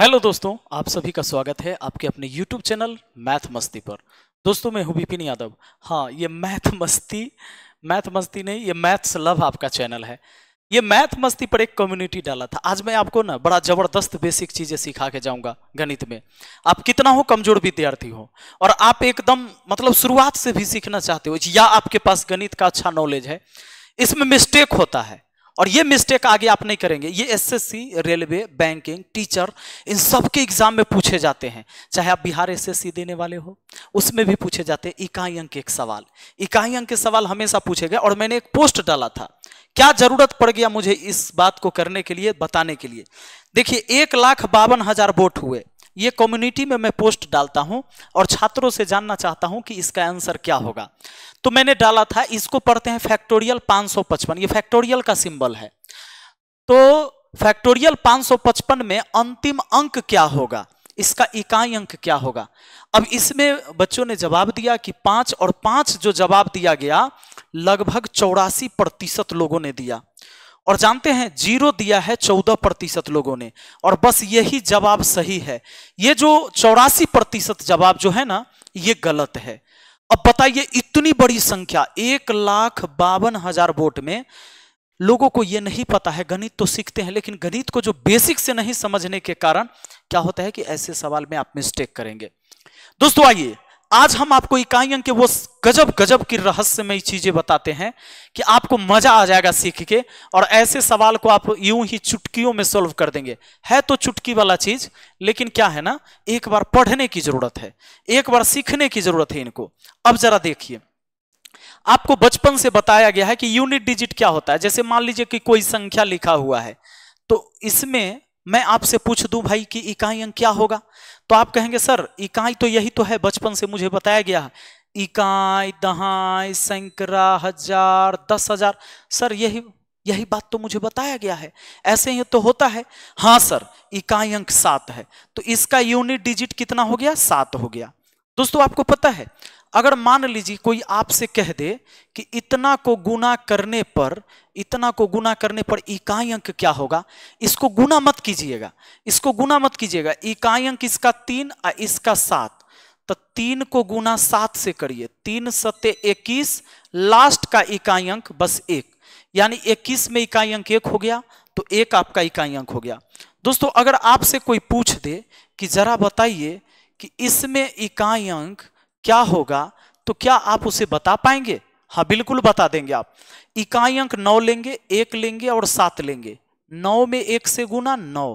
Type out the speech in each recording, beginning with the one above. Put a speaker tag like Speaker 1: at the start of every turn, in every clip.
Speaker 1: hello दोस्तों आप सभी का स्वागत है आपके अपने यूट्यूब चैनल मैथ मस्ती पर दोस्तों मैं हूं विपिन यादव हाँ ये मैथ मस्ती मैथ मस्ती नहीं ये मैथ्स लव आपका चैनल है ये मैथ मस्ती पर एक कम्युनिटी डाला था आज मैं आपको ना बड़ा ज़बरदस्त बेसिक चीज़ें सिखा के जाऊंगा गणित में आप कितना हो कमजोर विद्यार्थी हो और आप एकदम मतलब शुरुआत से भी सीखना चाहते हो या आपके पास गणित का अच्छा नॉलेज है इसमें मिस्टेक होता है और ये मिस्टेक आगे आप नहीं करेंगे ये एसएससी रेलवे बैंकिंग टीचर इन सब के एग्जाम में पूछे जाते हैं चाहे आप बिहार एसएससी देने वाले हो उसमें भी पूछे जाते हैं इकाई अंक एक सवाल इकाई अंक के सवाल हमेशा पूछे गए और मैंने एक पोस्ट डाला था क्या जरूरत पड़ गया मुझे इस बात को करने के लिए बताने के लिए देखिए एक लाख बावन हजार वोट हुए ये कम्युनिटी में मैं पोस्ट डालता हूं और छात्रों से जानना चाहता हूं कि इसका आंसर क्या होगा तो मैंने डाला था इसको पढ़ते हैं फैक्टोरियल 555 ये फैक्टोरियल का सिंबल है तो फैक्टोरियल 555 में अंतिम अंक क्या होगा इसका इकाई अंक क्या होगा अब इसमें बच्चों ने जवाब दिया कि पांच और पांच जो जवाब दिया गया लगभग चौरासी प्रतिशत लोगों ने दिया और जानते हैं जीरो दिया है चौदह प्रतिशत लोगों ने और बस यही जवाब सही है ये जो चौरासी प्रतिशत जवाब जो है ना ये गलत है अब बताइए इतनी बड़ी संख्या एक लाख बावन हजार वोट में लोगों को यह नहीं पता है गणित तो सीखते हैं लेकिन गणित को जो बेसिक से नहीं समझने के कारण क्या होता है कि ऐसे सवाल में आप मिस्टेक करेंगे दोस्तों आइए आज हम आपको इकाई अंक के वो गजब गजब की रहस्यमय चीजें बताते हैं कि आपको मजा आ जाएगा सीख के और ऐसे सवाल को आप यूं ही चुटकियों में सॉल्व कर देंगे है तो चुटकी वाला चीज लेकिन क्या है ना एक बार पढ़ने की जरूरत है एक बार सीखने की जरूरत है इनको अब जरा देखिए आपको बचपन से बताया गया है कि यूनिट डिजिट क्या होता है जैसे मान लीजिए कि कोई संख्या लिखा हुआ है तो इसमें मैं आपसे पूछ दूं भाई कि इकाई अंक क्या होगा तो आप कहेंगे सर इकाई तो यही तो है बचपन से मुझे बताया गया इकाई दहाई सैकड़ा हजार दस हजार सर यही यही बात तो मुझे बताया गया है ऐसे ही तो होता है हाँ सर इकाई अंक सात है तो इसका यूनिट डिजिट कितना हो गया सात हो गया दोस्तों आपको पता है अगर मान लीजिए कोई आपसे कह दे कि इतना को गुना करने पर इतना को गुना करने पर इकाई अंक क्या होगा इसको गुना मत कीजिएगा इसको गुना मत कीजिएगा इकाई अंक इसका तीन और इसका सात तो तीन को गुना सात से करिए तीन सत्य इक्कीस लास्ट का इकाई अंक बस एक यानी इक्कीस में इकाई अंक एक हो गया तो एक आपका इकाई अंक हो गया दोस्तों अगर आपसे कोई पूछ दे कि जरा बताइए कि इसमें इकाई अंक क्या होगा तो क्या आप उसे बता पाएंगे हाँ बिल्कुल बता देंगे आप इकाई अंक नौ लेंगे एक लेंगे और सात लेंगे नौ में एक से गुना नौ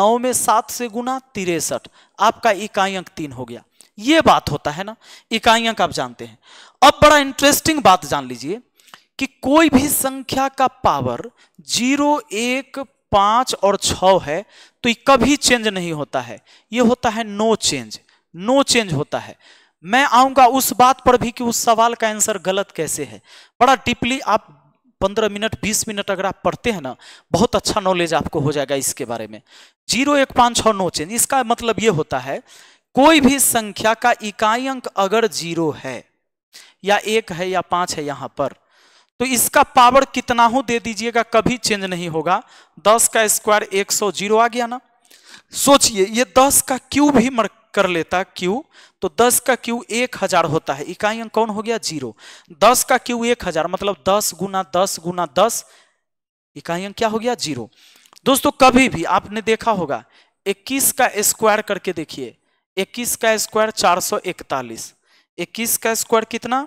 Speaker 1: नौ में सात से गुना तिरसठ आपका इकाई अंक तीन हो गया ये बात होता है ना इकाई अंक आप जानते हैं अब बड़ा इंटरेस्टिंग बात जान लीजिए कि कोई भी संख्या का पावर जीरो एक पांच और छ है तो ये कभी चेंज नहीं होता है ये होता है नो चेंज नो चेंज होता है मैं आऊंगा उस बात पर भी कि उस सवाल का आंसर गलत कैसे है बड़ा डीपली आप पंद्रह मिनट बीस मिनट अगर आप पढ़ते हैं ना बहुत अच्छा नॉलेज आपको हो जाएगा इसके बारे में जीरो एक पाँच छः नो चेंज इसका मतलब ये होता है कोई भी संख्या का इकाई अंक अगर जीरो है या एक है या पाँच है यहाँ पर तो इसका पावर कितना हो दे दीजिएगा कभी चेंज नहीं होगा दस का स्क्वायर एक सौ जीरो आ गया ना सोचिए ये दस का क्यूब ही कर लेता Q तो 10 का Q एक हजार होता है इकाई अंक कौन हो गया जीरो 10 का Q एक हजार मतलब 10 गुना दस गुना दस इकाई अंक क्या हो गया जीरो दोस्तों कभी भी आपने देखा होगा 21 का स्क्वायर करके देखिए 21 का स्क्वायर 441 21 का स्क्वायर कितना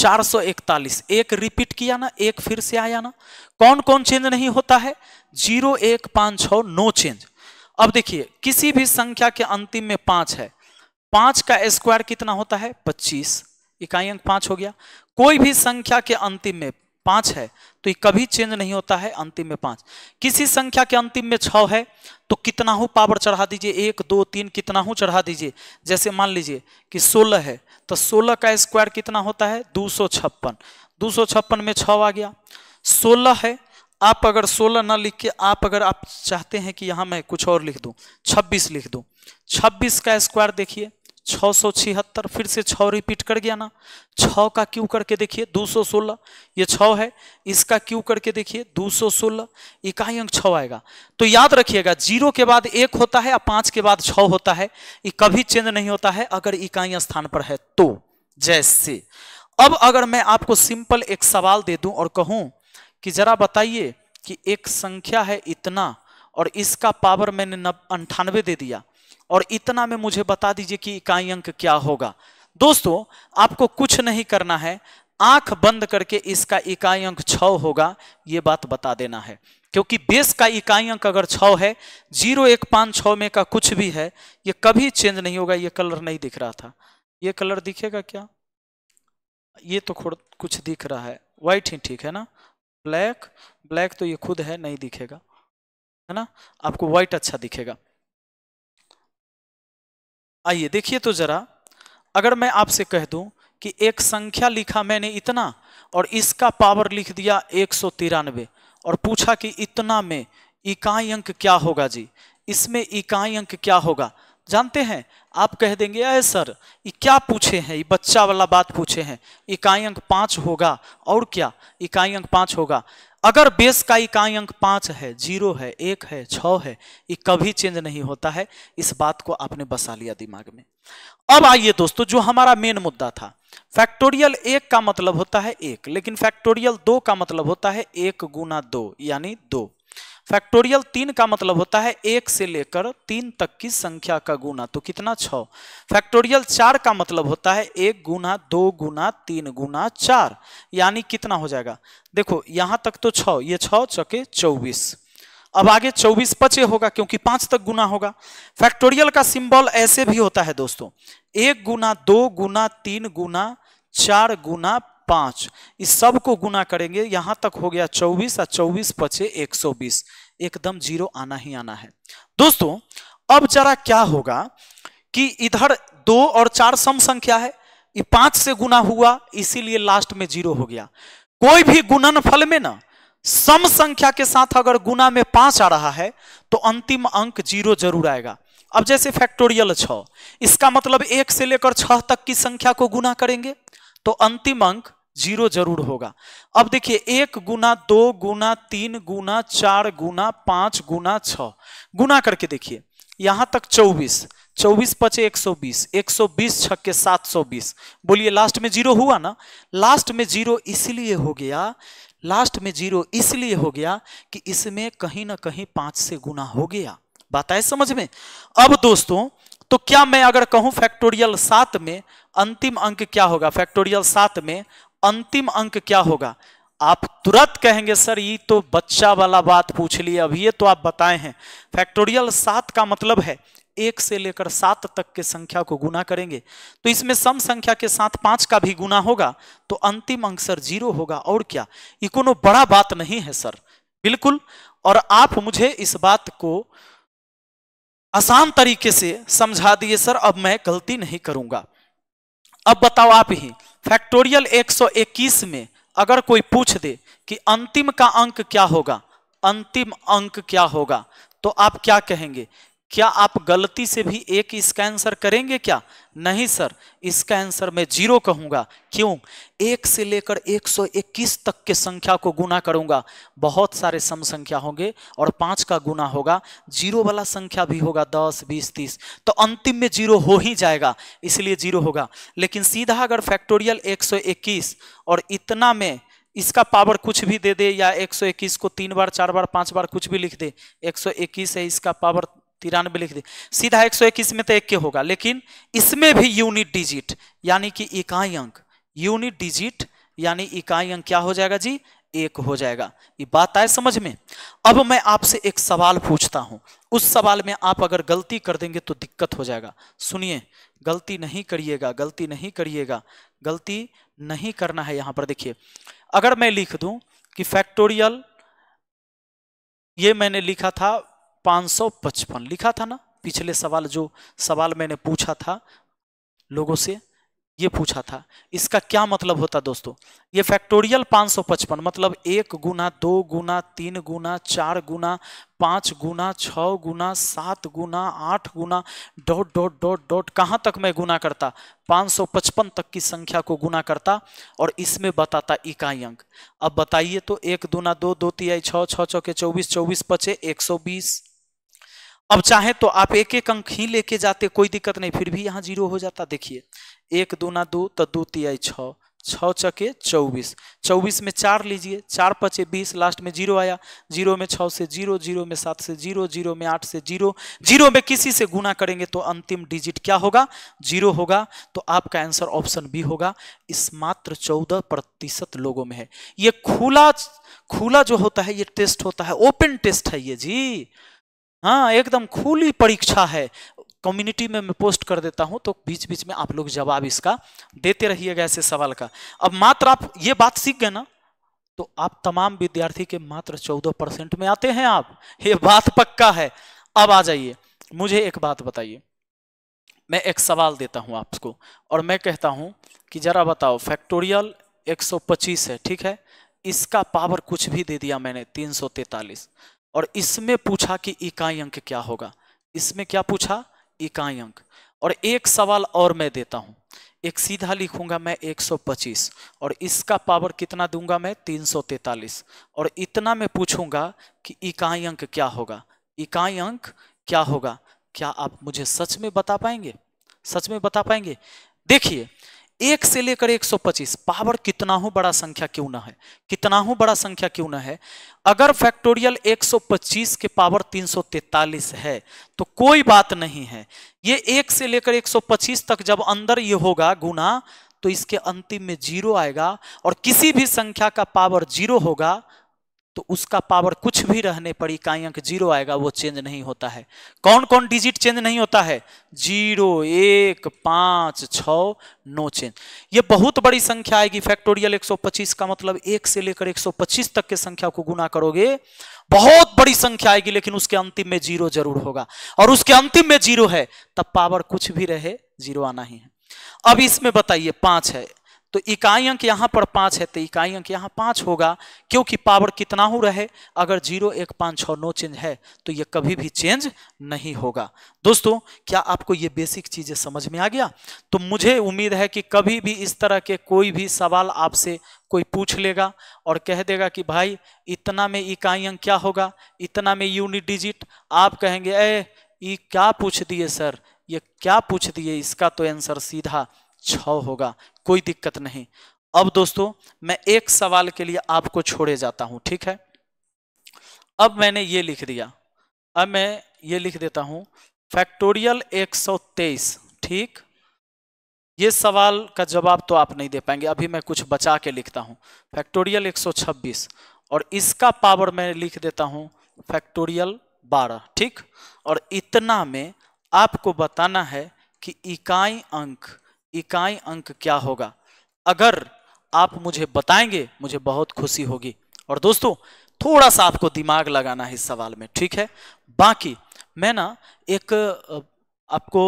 Speaker 1: 441 एक रिपीट किया ना एक फिर से आया ना कौन कौन चेंज नहीं होता है जीरो एक पांच छ नो चेंज अब देखिए किसी भी संख्या के अंतिम में पांच है पांच का स्क्वायर कितना होता है पच्चीस इकाई अंक पांच हो गया कोई भी संख्या के अंतिम में पांच है तो ये कभी चेंज नहीं होता है अंतिम में पांच किसी संख्या के अंतिम में छ है तो कितना हो पावर चढ़ा दीजिए एक दो तीन कितना हो चढ़ा दीजिए जैसे मान लीजिए कि सोलह है तो सोलह का स्क्वायर कितना होता है दो सौ छप्पन दो सौ छप्पन में छ आ गया सोलह है आप अगर 16 ना लिख के आप अगर आप चाहते हैं कि यहाँ मैं कुछ और लिख दूँ 26 लिख दूँ 26 का स्क्वायर देखिए छः सौ छिहत्तर फिर से छः रिपीट कर गया ना छः का क्यू करके देखिए दो सौ सोलह ये छः है इसका क्यू करके देखिए दो सौ सोलह इकाई अंक छः आएगा तो याद रखिएगा जीरो के बाद एक होता है और पाँच के बाद छः होता है ये कभी चेंज नहीं होता है अगर इकाई स्थान पर है तो जैसे अब अगर मैं आपको सिंपल एक सवाल दे दूं और कहूं कि जरा बताइए कि एक संख्या है इतना और इसका पावर मैंने नब अंठानवे दे दिया और इतना में मुझे बता दीजिए कि इकाई अंक क्या होगा दोस्तों आपको कुछ नहीं करना है आंख बंद करके इसका इकाई अंक छ होगा ये बात बता देना है क्योंकि बेस का इकाई अंक अगर छ है जीरो एक पाँच छ में का कुछ भी है ये कभी चेंज नहीं होगा ये कलर नहीं दिख रहा था ये कलर दिखेगा क्या ये तो कुछ दिख रहा है वाइट ही ठीक है ना ब्लैक ब्लैक तो ये खुद है नहीं दिखेगा है ना आपको व्हाइट अच्छा दिखेगा आइए देखिए तो जरा अगर मैं आपसे कह दूं कि एक संख्या लिखा मैंने इतना और इसका पावर लिख दिया एक और पूछा कि इतना में इकाई अंक क्या होगा जी इसमें इकाई अंक क्या होगा जानते हैं आप कह देंगे अरे सर ये क्या पूछे हैं ये बच्चा वाला बात पूछे हैं इकाई अंक पाँच होगा और क्या इकाई अंक पाँच होगा अगर बेस का इकाई अंक पाँच है जीरो है एक है छ है ये कभी चेंज नहीं होता है इस बात को आपने बसा लिया दिमाग में अब आइए दोस्तों जो हमारा मेन मुद्दा था फैक्टोरियल एक का मतलब होता है एक लेकिन फैक्टोरियल दो का मतलब होता है एक गुना दो यानी दो फैक्टोरियल तीन का मतलब होता है एक से लेकर तीन तक की संख्या का गुना तो कितना छ फैक्टोरियल चार का मतलब होता है एक गुना दो गुना तीन गुना चार यानी कितना हो जाएगा देखो यहां तक तो छ ये छ चके चौबीस अब आगे चौबीस पचे होगा क्योंकि पांच तक गुना होगा फैक्टोरियल का सिंबल ऐसे भी होता है दोस्तों एक गुना दो गुना तीन गुना चार गुना पाँच इस सब को गुना करेंगे यहाँ तक हो गया चौबीस और चौबीस पचे एक सौ बीस एकदम जीरो आना ही आना है दोस्तों अब जरा क्या होगा कि इधर दो और चार सम संख्या है ये पांच से गुना हुआ इसीलिए लास्ट में जीरो हो गया कोई भी गुणन फल में ना सम संख्या के साथ अगर गुना में पांच आ रहा है तो अंतिम अंक जीरो जरूर आएगा अब जैसे फैक्टोरियल छ इसका मतलब एक से लेकर छह तक की संख्या को गुना करेंगे तो अंतिम अंक जीरो जरूर होगा अब देखिए एक गुना दो गुना तीन गुना चार गुना पांच गुना छ गुना करके देखिए यहां तक चौबीस चौबीस पचे एक सौ बीस एक सौ बीस छक्के सात सौ बीस बोलिए लास्ट में जीरो हुआ ना लास्ट में जीरो इसलिए हो गया लास्ट में जीरो इसलिए हो गया कि इसमें कहीं ना कहीं पांच से गुना हो गया बात आए समझ में अब दोस्तों तो क्या मैं अगर कहूं फैक्टोरियल सात में अंतिम अंक क्या होगा फैक्टोरियल सात में अंतिम अंक क्या होगा आप तुरंत कहेंगे सर ये तो बच्चा वाला बात पूछ लिए अब ये तो आप बताए हैं फैक्टोरियल सात का मतलब है एक से लेकर सात तक के संख्या को गुना करेंगे तो इसमें सम संख्या के साथ पांच का भी गुना होगा तो अंतिम अंक सर जीरो होगा और क्या ये कोनो बड़ा बात नहीं है सर बिल्कुल और आप मुझे इस बात को आसान तरीके से समझा दिए सर अब मैं गलती नहीं करूंगा अब बताओ आप ही फैक्टोरियल 121 में अगर कोई पूछ दे कि अंतिम का अंक क्या होगा अंतिम अंक क्या होगा तो आप क्या कहेंगे क्या आप गलती से भी एक इसका आंसर करेंगे क्या नहीं सर इसका आंसर मैं जीरो कहूंगा क्यों एक से लेकर 121 तक के संख्या को गुना करूंगा बहुत सारे सम संख्या होंगे और पांच का गुना होगा जीरो वाला संख्या भी होगा 10, 20, 30 तो अंतिम में जीरो हो ही जाएगा इसलिए जीरो होगा लेकिन सीधा अगर फैक्टोरियल एक और इतना में इसका पावर कुछ भी दे दे या 121 को तीन बार चार बार पांच बार कुछ भी लिख दे 121 है इसका पावर तिरानबे लिख दी सीधा एक सौ इक्कीस में तो एक के होगा लेकिन इसमें भी यूनिट डिजिट यानी कि इकाई अंक यूनिट डिजिट यानी इकाई अंक क्या हो जाएगा जी एक हो जाएगा ये बात आए समझ में अब मैं आपसे एक सवाल पूछता हूं उस सवाल में आप अगर गलती कर देंगे तो दिक्कत हो जाएगा सुनिए गलती नहीं करिएगा गलती नहीं करिएगा गलती नहीं करना है यहां पर देखिए अगर मैं लिख दूं कि फैक्टोरियल ये मैंने लिखा था 555 लिखा था ना पिछले सवाल जो सवाल मैंने पूछा था लोगों से ये पूछा था इसका क्या मतलब होता दोस्तों ये फैक्टोरियल 555 मतलब एक गुना दो गुना तीन गुना चार गुना पाँच गुना छ गुना सात गुना आठ गुना डॉट डॉट डॉट डॉट कहाँ तक मैं गुना करता 555 तक की संख्या को गुना करता और इसमें बताता इकाई अंक अब बताइए तो एक गुना दो दो तिहाई छः छः चौके चौबीस चौबीस पचे एक सौ बीस अब चाहे तो आप एक एक अंक ही लेके जाते कोई दिक्कत नहीं फिर भी यहाँ जीरो हो जाता देखिए एक दूना दो तो दो तिहाई छ छः चके चौबीस चौबीस में चार लीजिए चार पचे बीस लास्ट में जीरो आया जीरो में छः से जीरो जीरो में सात से जीरो जीरो में आठ से जीरो जीरो में किसी से गुना करेंगे तो अंतिम डिजिट क्या होगा जीरो होगा तो आपका आंसर ऑप्शन बी होगा इस मात्र चौदह प्रतिशत लोगों में है ये खुला खुला जो होता है ये टेस्ट होता है ओपन टेस्ट है ये जी हाँ एकदम खुली परीक्षा है कम्युनिटी में मैं पोस्ट कर देता हूं तो बीच बीच में आप लोग जवाब इसका देते रहिएगा ऐसे सवाल का अब मात्र आप ये बात सीख गए ना तो आप तमाम विद्यार्थी के मात्र चौदह परसेंट में आते हैं आप ये बात पक्का है अब आ जाइए मुझे एक बात बताइए मैं एक सवाल देता हूं आपको और मैं कहता हूं कि जरा बताओ फैक्टोरियल एक है ठीक है इसका पावर कुछ भी दे दिया मैंने तीन और इसमें पूछा कि इकाई अंक क्या होगा इसमें क्या पूछा इकाई अंक और एक सवाल और मैं देता हूं एक सीधा लिखूंगा मैं 125 और इसका पावर कितना दूंगा मैं 343 और इतना मैं पूछूंगा कि इकाई अंक क्या होगा इकाई अंक क्या होगा क्या आप मुझे सच में बता पाएंगे सच में बता पाएंगे देखिए एक से लेकर 125 पावर कितना हो बड़ा संख्या क्यों ना है कितना हो बड़ा संख्या क्यों ना है अगर फैक्टोरियल 125 के पावर 343 है तो कोई बात नहीं है ये एक से लेकर 125 तक जब अंदर ये होगा गुना तो इसके अंतिम में जीरो आएगा और किसी भी संख्या का पावर जीरो होगा तो उसका पावर कुछ भी रहने पर इकाई अंक जीरो आएगा वो चेंज नहीं होता है कौन कौन डिजिट चेंज नहीं होता है जीरो एक पाँच छ नो चेंज ये बहुत बड़ी संख्या आएगी फैक्टोरियल 125 का मतलब एक से लेकर 125 तक के संख्या को गुना करोगे बहुत बड़ी संख्या आएगी लेकिन उसके अंतिम में जीरो जरूर होगा और उसके अंतिम में जीरो है तब पावर कुछ भी रहे जीरो आना ही है अब इसमें बताइए पांच है तो इकाई अंक यहाँ पर पाँच है तो इकाई अंक यहाँ पाँच होगा क्योंकि पावर कितना हो रहे अगर जीरो एक पाँच छः नो चेंज है तो ये कभी भी चेंज नहीं होगा दोस्तों क्या आपको ये बेसिक चीज़ें समझ में आ गया तो मुझे उम्मीद है कि कभी भी इस तरह के कोई भी सवाल आपसे कोई पूछ लेगा और कह देगा कि भाई इतना में इकाई अंक क्या होगा इतना में यूनिट डिजिट आप कहेंगे ए ये क्या पूछ दिए सर ये क्या पूछ दिए इसका तो आंसर सीधा छ होगा कोई दिक्कत नहीं अब दोस्तों मैं एक सवाल के लिए आपको छोड़े जाता हूं ठीक है अब मैंने ये लिख दिया अब मैं ये लिख देता हूं फैक्टोरियल 123 ठीक ये सवाल का जवाब तो आप नहीं दे पाएंगे अभी मैं कुछ बचा के लिखता हूं फैक्टोरियल 126 और इसका पावर मैं लिख देता हूं फैक्टोरियल 12 ठीक और इतना में आपको बताना है कि इकाई अंक इकाई अंक क्या होगा अगर आप मुझे बताएंगे मुझे बहुत खुशी होगी और दोस्तों थोड़ा सा आपको दिमाग लगाना है इस सवाल में ठीक है बाकी मैं ना एक आपको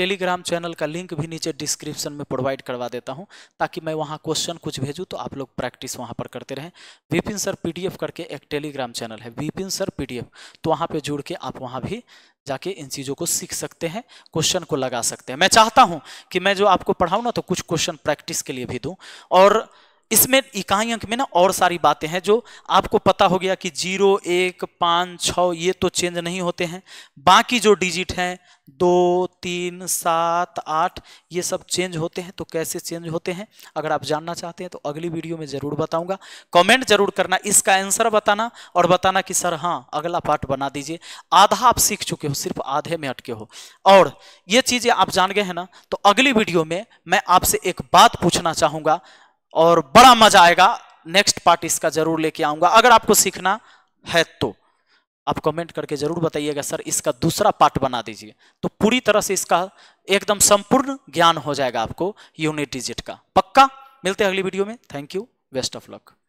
Speaker 1: टेलीग्राम चैनल का लिंक भी नीचे डिस्क्रिप्शन में प्रोवाइड करवा देता हूँ ताकि मैं वहाँ क्वेश्चन कुछ भेजूँ तो आप लोग प्रैक्टिस वहाँ पर करते रहें विपिन सर पीडीएफ करके एक टेलीग्राम चैनल है विपिन सर पीडीएफ तो वहाँ पे जुड़ के आप वहाँ भी जाके इन चीज़ों को सीख सकते हैं क्वेश्चन को लगा सकते हैं मैं चाहता हूँ कि मैं जो आपको पढ़ाऊँ ना तो कुछ क्वेश्चन प्रैक्टिस के लिए भी दूँ और इसमें इकाई अंक में ना और सारी बातें हैं जो आपको पता हो गया कि जीरो एक पाँच छः ये तो चेंज नहीं होते हैं बाकी जो डिजिट हैं दो तीन सात आठ ये सब चेंज होते हैं तो कैसे चेंज होते हैं अगर आप जानना चाहते हैं तो अगली वीडियो में ज़रूर बताऊंगा कमेंट जरूर करना इसका आंसर बताना और बताना कि सर हाँ अगला पार्ट बना दीजिए आधा आप सीख चुके हो सिर्फ आधे में अटके हो और ये चीज़ें आप जान गए हैं ना तो अगली वीडियो में मैं आपसे एक बात पूछना चाहूँगा और बड़ा मजा आएगा नेक्स्ट पार्ट इसका जरूर लेके आऊंगा अगर आपको सीखना है तो आप कमेंट करके जरूर बताइएगा सर इसका दूसरा पार्ट बना दीजिए तो पूरी तरह से इसका एकदम संपूर्ण ज्ञान हो जाएगा आपको यूनिट डिजिट का पक्का मिलते हैं अगली वीडियो में thank you best of luck